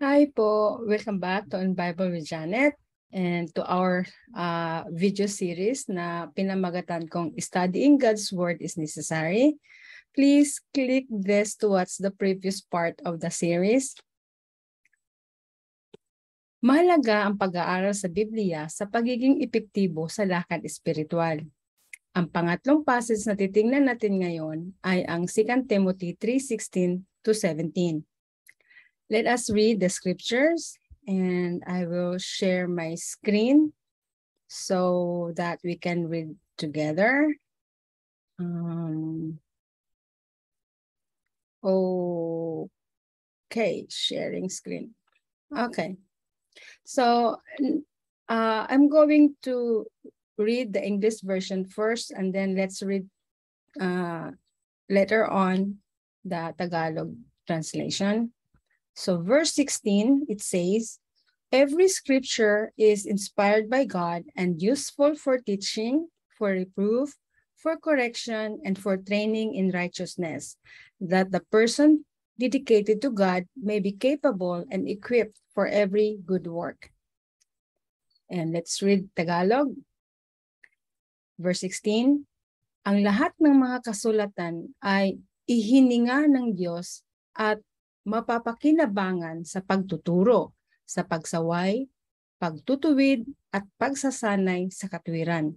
Hi po! Welcome back to Unbible with Janet and to our uh, video series na pinamagatan kong Studying God's Word is Necessary. Please click this to watch the previous part of the series. Mahalaga ang pag-aaral sa Biblia sa pagiging epektibo sa lakad espiritual. Ang pangatlong passage na titingnan natin ngayon ay ang 2 Timothy 3.16 to 17. Let us read the scriptures and I will share my screen so that we can read together. Um, okay, sharing screen. Okay, so uh, I'm going to read the English version first and then let's read uh, later on the Tagalog translation. So verse 16, it says, Every scripture is inspired by God and useful for teaching, for reproof, for correction, and for training in righteousness, that the person dedicated to God may be capable and equipped for every good work. And let's read Tagalog. Verse 16, Ang lahat ng mga kasulatan ay ihininga ng Diyos at mapapakinabangan sa pagtuturo, sa pagsaway, pagtutuwid at pagsasanay sa katwiran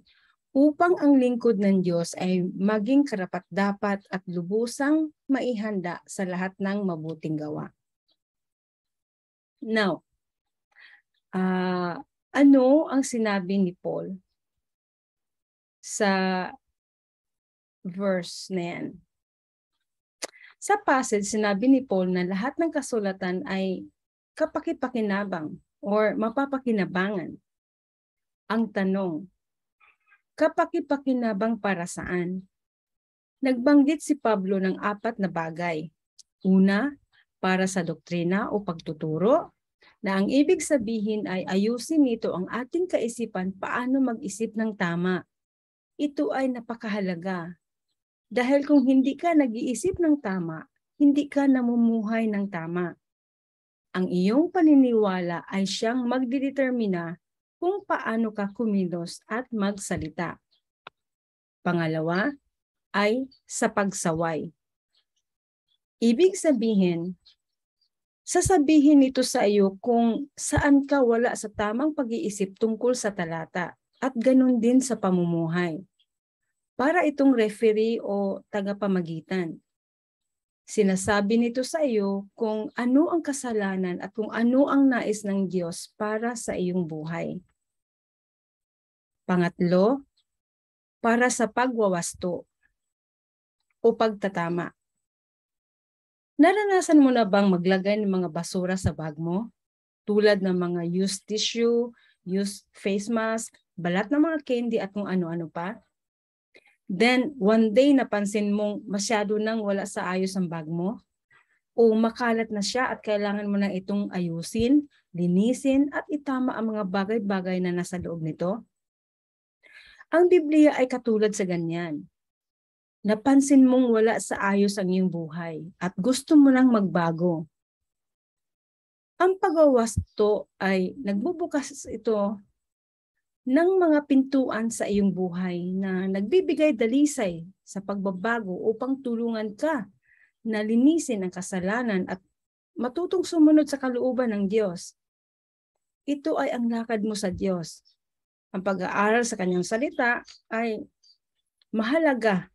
upang ang lingkod ng Diyos ay maging karapat-dapat at lubusang maihanda sa lahat ng mabuting gawa. Now, uh, ano ang sinabi ni Paul sa verse na yan? Sa passage, sinabi ni Paul na lahat ng kasulatan ay kapakipakinabang or mapapakinabangan. Ang tanong, kapakipakinabang para saan? Nagbanggit si Pablo ng apat na bagay. Una, para sa doktrina o pagtuturo, na ang ibig sabihin ay ayusin nito ang ating kaisipan paano mag-isip ng tama. Ito ay napakahalaga dahil kung hindi ka nag-iisip ng tama, hindi ka namumuhay ng tama. Ang iyong paniniwala ay siyang magdidetermina kung paano ka kumilos at magsalita. Pangalawa ay sa pagsaway. Ibig sabihin, sasabihin nito sa iyo kung saan ka wala sa tamang pag-iisip tungkol sa talata at ganun din sa pamumuhay para itong referee o tagapamagitan. Sinasabi nito sa iyo kung ano ang kasalanan at kung ano ang nais ng Diyos para sa iyong buhay. Pangatlo, para sa pagwawasto o pagtatama. Naranasan mo na bang maglagay ng mga basura sa bag mo? Tulad ng mga used tissue, used face mask, balat ng mga candy at kung ano-ano pa? Then, one day napansin mong masyado nang wala sa ayos ang bag mo, o makalat na siya at kailangan mo na itong ayusin, linisin at itama ang mga bagay-bagay na nasa loob nito? Ang Biblia ay katulad sa ganyan. Napansin mong wala sa ayos ang iyong buhay at gusto mo nang magbago. Ang pagawasto ay nagbubukas ito ng mga pintuan sa iyong buhay na nagbibigay dalisay sa pagbabago upang tulungan ka na linisin ang kasalanan at matutong sumunod sa kalooban ng Diyos. Ito ay ang lakad mo sa Diyos. Ang pag-aaral sa kanyang salita ay mahalaga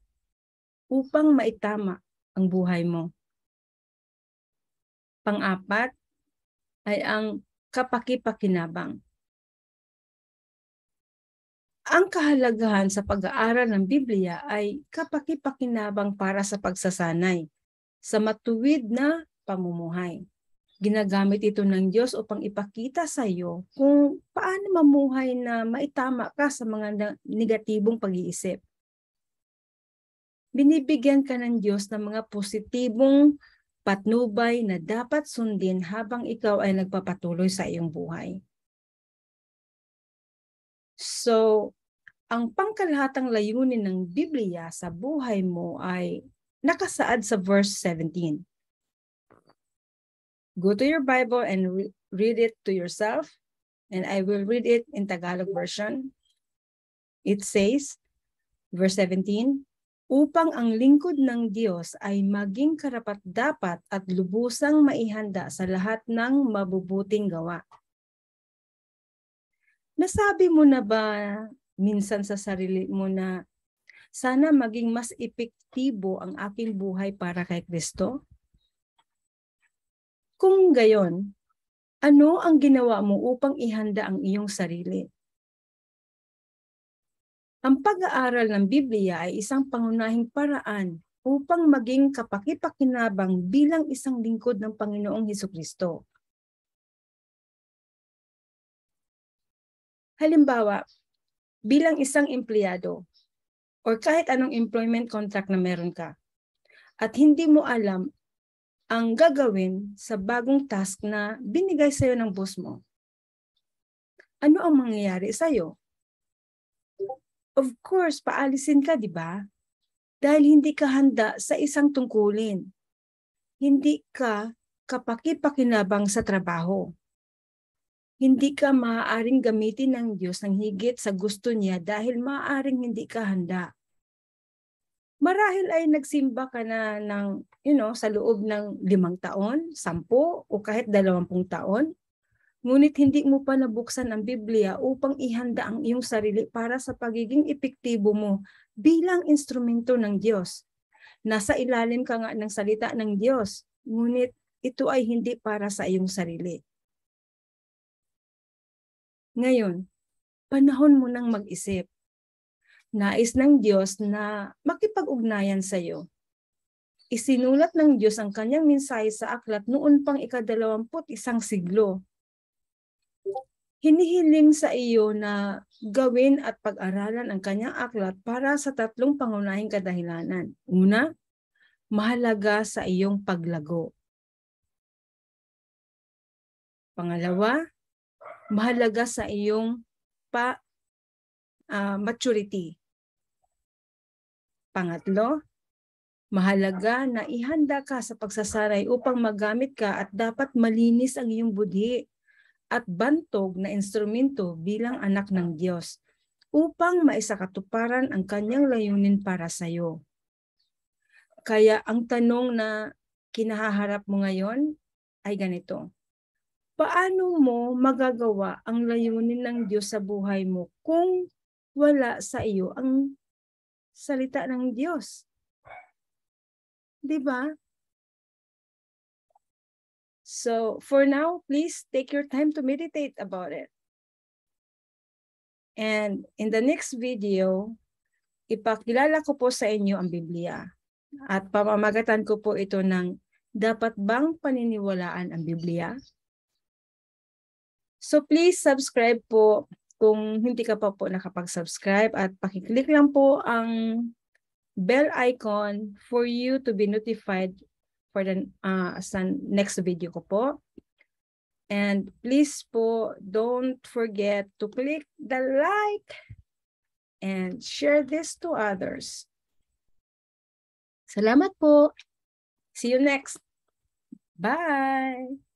upang maitama ang buhay mo. Pang-apat ay ang kapakipakinabang ang kahalagahan sa pag-aaral ng Biblia ay kapakipakinabang para sa pagsasanay, sa matuwid na pamumuhay. Ginagamit ito ng Diyos upang ipakita sa iyo kung paano mamuhay na maitama ka sa mga negatibong pag-iisip. Binibigyan ka ng Diyos ng mga positibong patnubay na dapat sundin habang ikaw ay nagpapatuloy sa iyong buhay. So, ang pangkalahatang layunin ng Biblia sa buhay mo ay nakasaad sa verse 17. Go to your Bible and re- read it to yourself and I will read it in Tagalog version. It says, verse 17, upang ang lingkod ng Diyos ay maging karapat-dapat at lubusang maihanda sa lahat ng mabubuting gawa. Nasabi mo na ba minsan sa sarili mo na sana maging mas epektibo ang aking buhay para kay Kristo? Kung gayon, ano ang ginawa mo upang ihanda ang iyong sarili? Ang pag-aaral ng Biblia ay isang pangunahing paraan upang maging kapakipakinabang bilang isang lingkod ng Panginoong Heso Kristo. Halimbawa, bilang isang empleyado or kahit anong employment contract na meron ka at hindi mo alam ang gagawin sa bagong task na binigay sa'yo ng boss mo, ano ang mangyayari sa'yo? Of course, paalisin ka, di ba? Dahil hindi ka handa sa isang tungkulin. Hindi ka kapakipakinabang sa trabaho hindi ka maaaring gamitin ng Diyos ng higit sa gusto niya dahil maaaring hindi ka handa. Marahil ay nagsimba ka na ng, you know, sa loob ng limang taon, sampu, o kahit dalawampung taon. Ngunit hindi mo pa nabuksan ang Biblia upang ihanda ang iyong sarili para sa pagiging epektibo mo bilang instrumento ng Diyos. Nasa ilalim ka nga ng salita ng Diyos, ngunit ito ay hindi para sa iyong sarili. Ngayon, panahon mo nang mag-isip. Nais ng Diyos na makipag-ugnayan sa iyo. Isinulat ng Diyos ang kanyang mensahe sa aklat noon pang ikadalawamput isang siglo. Hinihiling sa iyo na gawin at pag-aralan ang kanyang aklat para sa tatlong pangunahing kadahilanan. Una, mahalaga sa iyong paglago. Pangalawa, mahalaga sa iyong pa uh, maturity. Pangatlo, mahalaga na ihanda ka sa pagsasaray upang magamit ka at dapat malinis ang iyong budhi at bantog na instrumento bilang anak ng Diyos upang maisakatuparan ang kanyang layunin para sa iyo. Kaya ang tanong na kinahaharap mo ngayon ay ganito paano mo magagawa ang layunin ng Diyos sa buhay mo kung wala sa iyo ang salita ng Diyos? 'Di ba? So, for now, please take your time to meditate about it. And in the next video, ipakilala ko po sa inyo ang Biblia. At pamamagatan ko po ito ng dapat bang paniniwalaan ang Biblia? So please subscribe po kung hindi ka pa po nakapag-subscribe at pakiclick lang po ang bell icon for you to be notified for the uh, sa next video ko po. And please po, don't forget to click the like and share this to others. Salamat po. See you next. Bye.